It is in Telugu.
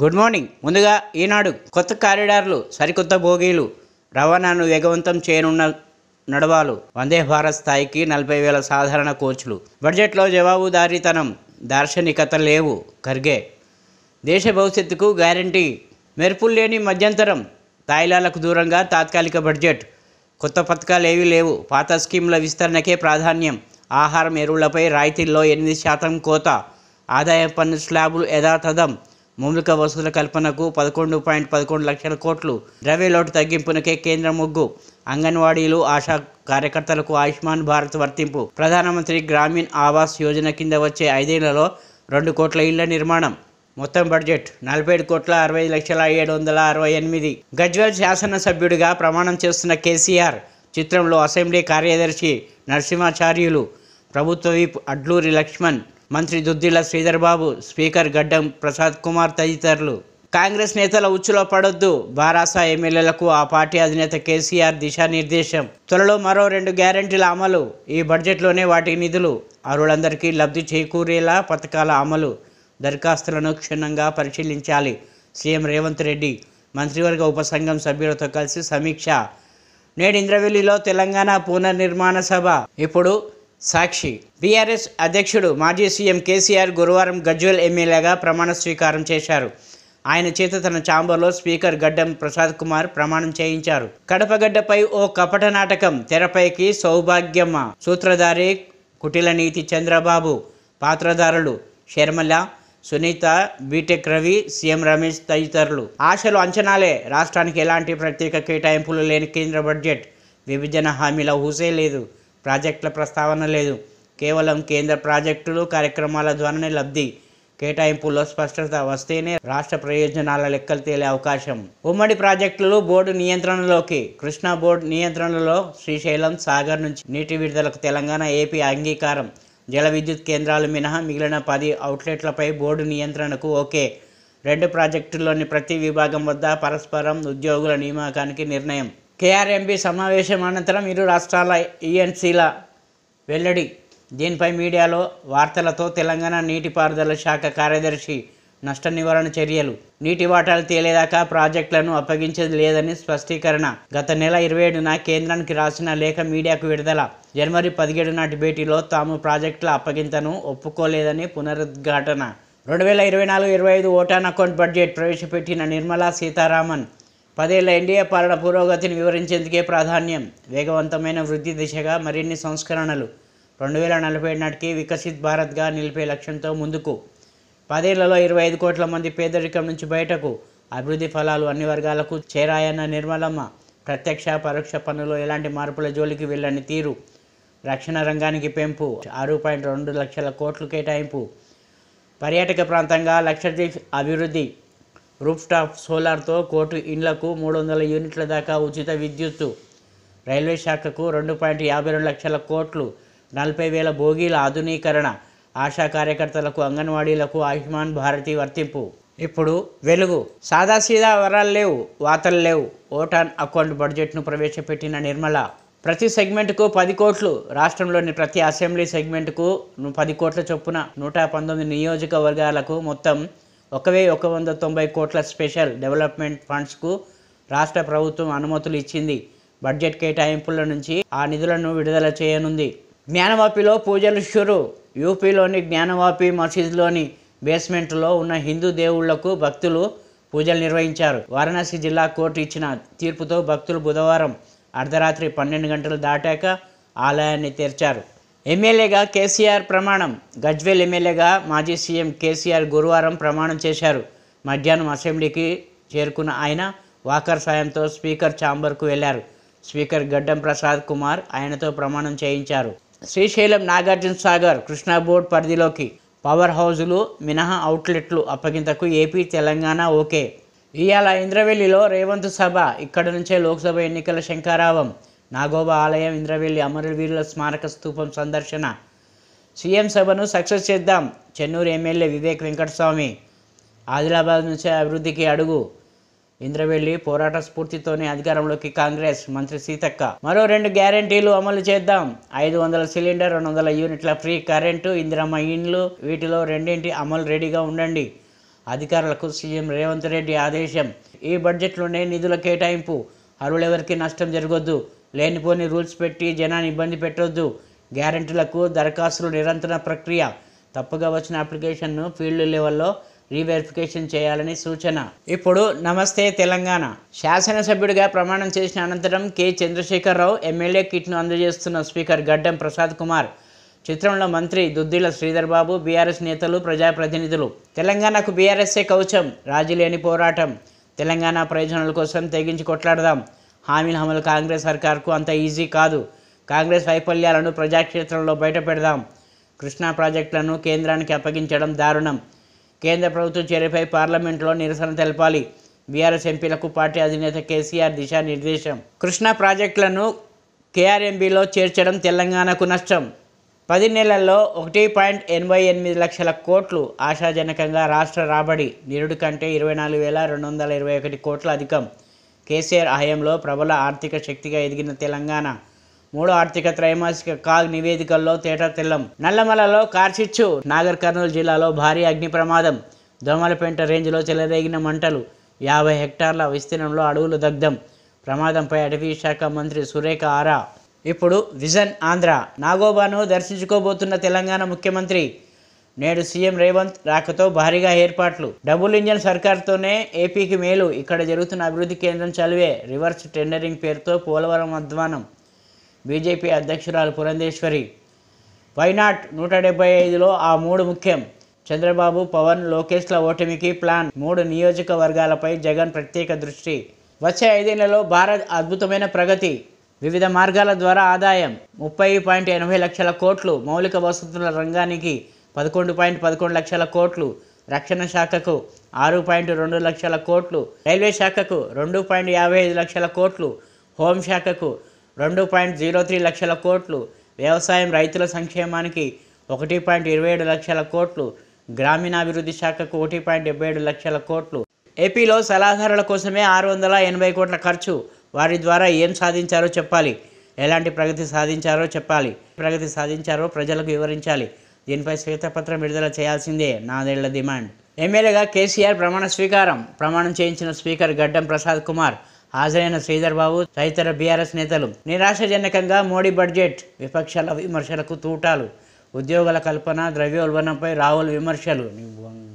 గుడ్ మార్నింగ్ ముందుగా ఈనాడు కొత్త కారిడార్లు సరికొత్త బోగీలు రవాణాను వేగవంతం చేయనున్న నడవాలు వందే భారత్ స్థాయికి నలభై వేల సాధారణ కోచ్లు బడ్జెట్లో జవాబుదారీతనం దార్శనికత లేవు ఖర్గే దేశ భవిష్యత్తుకు గ్యారంటీ మెరుపులు లేని మధ్యంతరం తాయిలాలకు దూరంగా తాత్కాలిక బడ్జెట్ కొత్త పథకాలు ఏవీ లేవు పాత స్కీముల విస్తరణకే ప్రాధాన్యం ఆహారం ఎరువులపై రాయితీల్లో ఎనిమిది శాతం కోత ఆదాయ పన్ను స్లాబులు యథాతథం మౌలిక వసతుల కల్పనకు పదకొండు పాయింట్ పదకొండు లక్షల కోట్లు ద్రవ్య లోటు తగ్గింపునకే కేంద్ర ముగ్గు అంగన్వాడీలు ఆశా కార్యకర్తలకు ఆయుష్మాన్ భారత్ వర్తింపు ప్రధానమంత్రి గ్రామీణ్ ఆవాస్ యోజన కింద వచ్చే ఐదేళ్లలో రెండు కోట్ల ఇళ్ల నిర్మాణం మొత్తం బడ్జెట్ నలభై ఏడు కోట్ల అరవై లక్షల ఏడు వందల అరవై ఎనిమిది గజ్వెల్ శాసనసభ్యుడిగా ప్రమాణం చేస్తున్న కేసీఆర్ చిత్రంలో అసెంబ్లీ కార్యదర్శి నరసింహాచార్యులు ప్రభుత్వ విప్ అడ్లూరి లక్ష్మణ్ మంత్రి దుద్దిల శ్రీధర్ బాబు స్పీకర్ గడ్డం ప్రసాద్ కుమార్ తదితరులు కాంగ్రెస్ నేతల ఉచ్చులో పడొద్దు బారాస ఎమ్మెల్యేలకు ఆ పార్టీ అధినేత కేసీఆర్ దిశానిర్దేశం త్వరలో మరో రెండు గ్యారంటీల అమలు ఈ బడ్జెట్లోనే వాటి నిధులు అర్హులందరికీ లబ్ధి చేకూరేలా పథకాల అమలు దరఖాస్తులను క్షుణ్ణంగా పరిశీలించాలి సీఎం రేవంత్ రెడ్డి మంత్రివర్గ ఉపసంఘం సభ్యులతో కలిసి సమీక్ష నేడు ఇంద్రవెల్లిలో తెలంగాణ పునర్నిర్మాణ సభ ఇప్పుడు సాక్షి బీఆర్ఎస్ అధ్యక్షుడు మాజీ సీఎం కేసీఆర్ గురువారం గజ్వేల్ ఎమ్మెల్యేగా ప్రమాణ స్వీకారం చేశారు ఆయన చేత తన ఛాంబర్లో స్పీకర్ గడ్డం ప్రసాద్ కుమార్ ప్రమాణం చేయించారు కడపగడ్డపై ఓ కపట నాటకం తెరపైకి సౌభాగ్యమ్మ సూత్రధారి కుటిల నీతి చంద్రబాబు పాత్రధారులు షర్మల సునీత బీటెక్ రవి సీఎం రమేష్ తదితరులు ఆశలు అంచనాలే రాష్ట్రానికి ఎలాంటి ప్రత్యేక కేటాయింపులు లేని కేంద్ర బడ్జెట్ విభజన హామీల ఊసే లేదు ప్రాజెక్టుల ప్రస్తావన లేదు కేవలం కేంద్ర ప్రాజెక్టులు కార్యక్రమాల ద్వారానే లబ్ధి కేటాయింపుల్లో స్పష్టత వస్తేనే రాష్ట్ర ప్రయోజనాల లెక్కలు తేలే అవకాశం ఉమ్మడి ప్రాజెక్టులు బోర్డు నియంత్రణలోకి కృష్ణా బోర్డు నియంత్రణలో శ్రీశైలం సాగర్ నుంచి నీటి విడుదలకు తెలంగాణ ఏపీ అంగీకారం జల విద్యుత్ కేంద్రాలు మినహా మిగిలిన పది అవుట్లెట్లపై బోర్డు నియంత్రణకు ఓకే రెండు ప్రాజెక్టుల్లోని ప్రతి విభాగం వద్ద పరస్పరం ఉద్యోగుల నియామకానికి నిర్ణయం కేఆర్ఎంపీ సమావేశం అనంతరం ఇరు రాష్ట్రాల ఈఎన్సీల వెల్లడి దీనిపై మీడియాలో వార్తలతో తెలంగాణ నీటిపారుదల శాఖ కార్యదర్శి నష్ట నివారణ చర్యలు నీటి వాటాలు తేలేదాకా ప్రాజెక్టులను అప్పగించేది లేదని స్పష్టీకరణ గత నెల ఇరవై ఏడున కేంద్రానికి రాసిన లేఖ మీడియాకు విడుదల జనవరి పదిహేడు నాటి భేటీలో తాము ప్రాజెక్టుల అప్పగింతను ఒప్పుకోలేదని పునరుద్ఘాటన రెండు వేల ఇరవై నాలుగు ఇరవై ఐదు ఓటాన్ అకౌంట్ బడ్జెట్ ప్రవేశపెట్టిన నిర్మలా సీతారామన్ పదేళ్ల ఎన్డీఏ పాలన పురోగతిని వివరించేందుకే ప్రాధాన్యం వేగవంతమైన వృద్ధి దిశగా మరిన్ని సంస్కరణలు రెండు వేల నలభై నాటికి వికసిత్ భారత్గా నిలిపే లక్ష్యంతో ముందుకు పదేళ్లలో ఇరవై ఐదు కోట్ల మంది పేదరికం నుంచి బయటకు అభివృద్ధి ఫలాలు అన్ని వర్గాలకు చేరాయన్న నిర్మలమ్మ ప్రత్యక్ష పరోక్ష పన్నులో ఎలాంటి మార్పుల జోలికి వెళ్ళని తీరు రక్షణ రంగానికి పెంపు ఆరు పాయింట్ రెండు లక్షల కోట్లు కేటాయింపు పర్యాటక ప్రాంతంగా లక్షద్వీప్ అభివృద్ధి రూఫ్టాప్ సోలార్తో కోటి ఇండ్లకు మూడు వందల యూనిట్ల దాకా ఉచిత విద్యుత్తు రైల్వే శాఖకు రెండు పాయింట్ యాభై రెండు లక్షల కోట్లు నలభై వేల బోగీల ఆధునీకరణ ఆశా కార్యకర్తలకు అంగన్వాడీలకు ఆయుష్మాన్ భారతి వర్తింపు ఇప్పుడు వెలుగు సాదాసీదా వరాలు లేవు వాతలు లేవు ఓటాన్ అకౌంట్ బడ్జెట్ను ప్రవేశపెట్టిన నిర్మల ప్రతి సెగ్మెంట్కు పది కోట్లు రాష్ట్రంలోని ప్రతి అసెంబ్లీ సెగ్మెంట్కు పది కోట్ల చొప్పున నూట పంతొమ్మిది నియోజకవర్గాలకు మొత్తం ఒక వెయ్యి ఒక వంద తొంభై కోట్ల స్పెషల్ డెవలప్మెంట్ ఫండ్స్కు రాష్ట్ర ప్రభుత్వం అనుమతులు ఇచ్చింది బడ్జెట్ కేటాయింపుల నుంచి ఆ నిధులను విడుదల చేయనుంది జ్ఞానవాపిలో పూజలు షురు యూపీలోని జ్ఞానవాపి మసీద్లోని బేస్మెంట్లో ఉన్న హిందూ దేవుళ్లకు భక్తులు పూజలు నిర్వహించారు వారణాసి జిల్లా కోర్టు ఇచ్చిన తీర్పుతో భక్తులు బుధవారం అర్ధరాత్రి పన్నెండు గంటలు దాటాక ఆలయాన్ని తెరిచారు ఎమ్మెల్యేగా కేసీఆర్ ప్రమాణం గజ్వేల్ ఎమ్మెల్యేగా మాజీ సీఎం కేసీఆర్ గురువారం ప్రమాణం చేశారు మధ్యాహ్నం అసెంబ్లీకి చేరుకున్న ఆయన వాకర్ సాయంతో స్పీకర్ ఛాంబర్కు వెళ్లారు స్పీకర్ గడ్డం ప్రసాద్ కుమార్ ఆయనతో ప్రమాణం చేయించారు శ్రీశైలం నాగార్జున సాగర్ కృష్ణా బోర్డు పరిధిలోకి పవర్ హౌజులు మినహా అవుట్లెట్లు అప్పగింతకు ఏపీ తెలంగాణ ఓకే ఇవాళ ఇంద్రవెల్లిలో రేవంత్ సభ ఇక్కడ నుంచే లోక్సభ ఎన్నికల శంకారావం నాగోబా ఆలయం ఇంద్రవెల్లి అమరవీరుల స్మారక స్థూపం సందర్శన సీఎం సభను సక్సెస్ చేద్దాం చెన్నూరు ఎమ్మెల్యే వివేక్ వెంకటస్వామి ఆదిలాబాద్ నుంచి అభివృద్ధికి అడుగు ఇంద్రవెల్లి పోరాట స్ఫూర్తితోనే అధికారంలోకి కాంగ్రెస్ మంత్రి సీతక్క మరో రెండు గ్యారంటీలు అమలు చేద్దాం ఐదు వందల సిలిండర్ రెండు వందల యూనిట్ల ఫ్రీ కరెంటు ఇందిరమ్మ ఇండ్లు వీటిలో రెండింటి అమలు రెడీగా ఉండండి అధికారులకు సీఎం రేవంత్ రెడ్డి ఆదేశం ఈ బడ్జెట్లోనే నిధుల కేటాయింపు అరువులెవరికి నష్టం జరగొద్దు లేనిపోని రూల్స్ పెట్టి జనాన్ని ఇబ్బంది పెట్టొద్దు గ్యారంటీలకు దరఖాస్తులు నిరంతర ప్రక్రియ తప్పుగా వచ్చిన అప్లికేషన్ను ఫీల్డ్ లెవెల్లో రీవెరిఫికేషన్ చేయాలని సూచన ఇప్పుడు నమస్తే తెలంగాణ శాసనసభ్యుడిగా ప్రమాణం చేసిన అనంతరం కె చంద్రశేఖరరావు ఎమ్మెల్యే కిట్ను అందజేస్తున్న స్పీకర్ గడ్డం ప్రసాద్ కుమార్ చిత్రంలో మంత్రి దుద్దిల శ్రీధర్ బాబు బీఆర్ఎస్ నేతలు ప్రజాప్రతినిధులు తెలంగాణకు బీఆర్ఎస్ఏ కవచం రాజీ లేని పోరాటం తెలంగాణ ప్రయోజనాల కోసం తెగించి కొట్లాడదాం హామీల అమలు కాంగ్రెస్ సర్కార్కు అంత ఈజీ కాదు కాంగ్రెస్ వైఫల్యాలను ప్రజాక్షేత్రంలో బయటపెడదాం కృష్ణా ప్రాజెక్టులను కేంద్రానికి అప్పగించడం దారుణం కేంద్ర ప్రభుత్వ చర్యపై పార్లమెంట్లో నిరసన తెలపాలి బీఆర్ఎస్ ఎంపీలకు పార్టీ అధినేత కేసీఆర్ దిశానిర్దేశం కృష్ణా ప్రాజెక్టులను కేఆర్ఎంబీలో చేర్చడం తెలంగాణకు నష్టం పది నెలల్లో ఒకటి పాయింట్ ఎనభై ఎనిమిది లక్షల కోట్లు ఆశాజనకంగా రాష్ట్ర రాబడి నిరుడు కంటే ఇరవై నాలుగు వేల రెండు వందల ఇరవై ఒకటి కోట్ల అధికం కేసీఆర్ హయాంలో ప్రబల ఆర్థిక శక్తిగా ఎదిగిన తెలంగాణ మూడు ఆర్థిక త్రైమాసిక కాగ్ నివేదికల్లో తేట తెల్లం నల్లమలలో కార్చిచ్చు నాగర్ కర్నూలు జిల్లాలో భారీ అగ్ని ప్రమాదం దోమలపేంట రేంజ్లో చెలరేగిన మంటలు యాభై హెక్టార్ల విస్తీర్ణంలో అడవులు దగ్ధం ప్రమాదంపై అటవీ శాఖ మంత్రి సురేఖ ఆరా ఇప్పుడు విజన్ ఆంధ్ర నాగోబాను దర్శించుకోబోతున్న తెలంగాణ ముఖ్యమంత్రి నేడు సీఎం రేవంత్ రాకతో భారీగా ఏర్పాట్లు డబుల్ ఇంజన్ సర్కార్తోనే ఏపీకి మేలు ఇక్కడ జరుగుతున్న అభివృద్ధి కేంద్రం చలివే రివర్స్ టెండరింగ్ పేరుతో పోలవరం అధ్వానం బీజేపీ అధ్యక్షురాలు పురంధేశ్వరి వైనాట్ నూట డెబ్బై ఐదులో ఆ మూడు ముఖ్యం చంద్రబాబు పవన్ లోకేష్ల ఓటమికి ప్లాన్ మూడు నియోజకవర్గాలపై జగన్ ప్రత్యేక దృష్టి వచ్చే ఐదేళ్లలో భారత్ అద్భుతమైన ప్రగతి వివిధ మార్గాల ద్వారా ఆదాయం ముప్పై పాయింట్ ఎనభై లక్షల కోట్లు మౌలిక వసతుల రంగానికి పదకొండు పాయింట్ పదకొండు లక్షల కోట్లు రక్షణ శాఖకు ఆరు పాయింట్ రెండు లక్షల కోట్లు రైల్వే శాఖకు రెండు పాయింట్ యాభై ఐదు లక్షల కోట్లు హోంశాఖకు రెండు పాయింట్ జీరో త్రీ లక్షల కోట్లు వ్యవసాయం రైతుల సంక్షేమానికి ఒకటి పాయింట్ ఇరవై ఏడు లక్షల కోట్లు గ్రామీణాభివృద్ధి శాఖకు ఒకటి పాయింట్ డెబ్బై ఏడు లక్షల కోట్లు ఏపీలో సలహాదారుల కోసమే ఆరు వందల ఎనభై కోట్ల ఖర్చు వారి ద్వారా ఏం సాధించారో చెప్పాలి ఎలాంటి ప్రగతి సాధించారో చెప్పాలి ప్రగతి సాధించారో ప్రజలకు వివరించాలి దీనిపై శ్వేతపత్రం విడుదల చేయాల్సిందే నాదేళ్ల డిమాండ్ ఎమ్మెల్యేగా కేసీఆర్ ప్రమాణ స్వీకారం ప్రమాణం చేయించిన స్పీకర్ గడ్డం ప్రసాద్ కుమార్ హాజరైన శ్రీధర్ బాబు తదితర బీఆర్ఎస్ నేతలు నిరాశజనకంగా మోడీ బడ్జెట్ విపక్షాల విమర్శలకు తూటాలు ఉద్యోగుల కల్పన ద్రవ్యోల్బణంపై రాహుల్ విమర్శలు